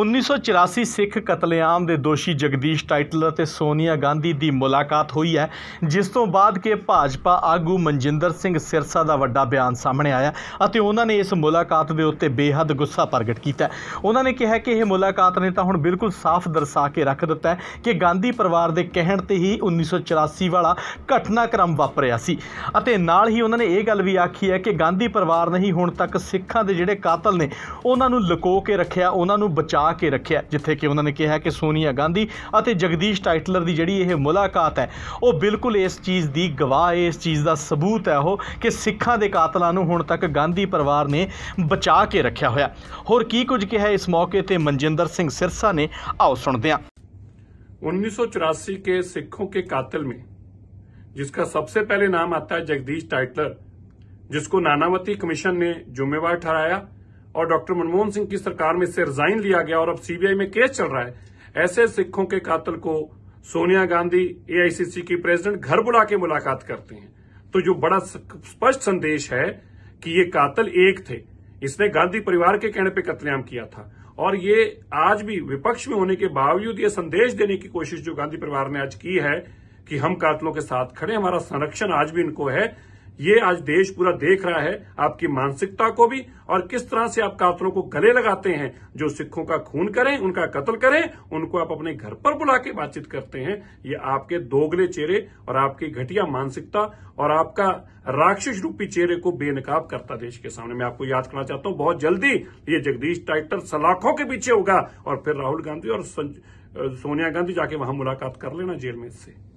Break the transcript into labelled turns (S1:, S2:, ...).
S1: 1984 ਸਿੱਖ ਕਤਲੇਆਮ ਦੇ ਦੋਸ਼ੀ ਜਗਦੀਸ਼ ਟਾਈਟਲਰ ਤੇ ਸੋਨੀਆ ਗਾਂਧੀ ਦੀ ਮੁਲਾਕਾਤ ਹੋਈ ਹੈ ਜਿਸ ਤੋਂ ਬਾਅਦ ਕਿ ਭਾਜਪਾ ਆਗੂ ਮਨਜਿੰਦਰ ਸਿੰਘ ਸਿਰਸਾ ਦਾ ਵੱਡਾ ਬਿਆਨ ਸਾਹਮਣੇ ਆਇਆ ਅਤੇ ਉਹਨਾਂ ਨੇ ਇਸ ਮੁਲਾਕਾਤ ਦੇ ਉੱਤੇ ਬੇहद ਗੁੱਸਾ ਪ੍ਰਗਟ ਕੀਤਾ ਉਹਨਾਂ ਨੇ ਕਿਹਾ ਕਿ ਇਹ ਮੁਲਾਕਾਤ ਨੇ ਤਾਂ ਹੁਣ ਬਿਲਕੁਲ ਸਾਫ਼ ਦਰਸਾ ਕੇ ਰੱਖ ਦਿੱਤਾ ਹੈ ਕਿ ਗਾਂਧੀ ਪਰਿਵਾਰ ਦੇ ਕਹਿਣ ਤੇ ਹੀ 1984 ਵਾਲਾ ਘਟਨਾਕ੍ਰਮ ਵਾਪਰਿਆ ਸੀ ਅਤੇ ਨਾਲ ਹੀ ਉਹਨਾਂ ਨੇ ਇਹ ਗੱਲ ਵੀ ਆਖੀ ਹੈ ਕਿ ਗਾਂਧੀ ਪਰਿਵਾਰ ਨਹੀਂ ਹੁਣ ਤੱਕ ਸਿੱਖਾਂ ਦੇ ਜਿਹੜੇ ਕਾਤਲ ਨੇ ਉਹਨਾਂ ਨੂੰ ਲੁਕੋ ਕੇ ਰੱਖਿਆ ਉਹਨਾਂ ਨੂੰ ਬਚਾ ਬਚਾ ਕੇ ਰੱਖਿਆ ਜਿੱਥੇ ਕਿ ਉਹਨਾਂ ਨੇ ਕਿਹਾ ਕਿ ਸੋਨੀਆ ਗਾਂਧੀ ਅਤੇ ਜਗਦੀਸ਼ ਟਾਈਟਲਰ ਦੀ ਜਿਹੜੀ ਇਹ ਮੁਲਾਕਾਤ ਹੈ ਉਹ ਬਿਲਕੁਲ ਇਸ ਚੀਜ਼ ਦੀ ਗਵਾਹ ਹੈ ਇਸ ਚੀਜ਼ ਦਾ ਸਬੂਤ ਹੈ ਉਹ ਕਿ ਸਿੱਖਾਂ ਦੇ ਕਾਤਲਾਂ ਨੂੰ ਹੁਣ ਤੱਕ ਗਾਂਧੀ ਪਰਿਵਾਰ ਨੇ ਬਚਾ ਕੇ ਰੱਖਿਆ ਹੋਇਆ ਹੋਰ ਕੀ ਕੁਝ ਕਿਹਾ ਇਸ ਮੌਕੇ ਤੇ ਮਨਜਿੰਦਰ ਸਿੰਘ ਸਿਰਸਾ ਨੇ
S2: ਆਓ ਸੁਣਦੇ ਹਾਂ 1984 ਕਾਤਲ सिखों ਜਿਸ ਦਾ ਸਭ ਤੋਂ ਪਹਿਲੇ ਨਾਮ ਆਤਾ ਹੈ ਜਗਦੀਸ਼ ਟਾਈਟਲਰ ਜਿਸ ਕੋ ਨਾਨਾਵਤੀ ਕਮਿਸ਼ਨ ਨੇ ਜ਼ਿੰਮੇਵਾਰ ठहराया और डॉक्टर मनमोहन सिंह की सरकार में इससे रिजाइन लिया गया और अब सीबीआई में केस चल रहा है ऐसे सिखों के कातल को सोनिया गांधी एआईसीसी की प्रेसिडेंट घर बुला के मुलाकात करते हैं तो जो बड़ा स्पष्ट संदेश है कि ये कातल एक थे इसने गांधी परिवार के कहने पर कतलेआम किया था और ये आज भी विपक्ष में होने के बावजूद ये संदेश देने की कोशिश जो गांधी परिवार ने आज की है कि हम कातलों के साथ खड़े हमारा संरक्षण आज भी इनको है ये आज देश पूरा देख रहा है आपकी मानसिकता को भी और किस तरह से आप कातलों को गले लगाते हैं जो सिखों का खून करें उनका कत्ल करें उनको आप अपने घर पर बुला के बातचीत करते हैं ये आपके दोगले चेहरे और आपकी घटिया मानसिकता और आपका राक्षस रूपी चेहरे को बेनकाब करता देश के सामने मैं आपको याद करना चाहता हूं बहुत जल्दी ये जगदीश टाइटल सलाखों के पीछे होगा और फिर राहुल गांधी और सोनिया गांधी जाके वहां मुलाकात कर लेना जेल में इससे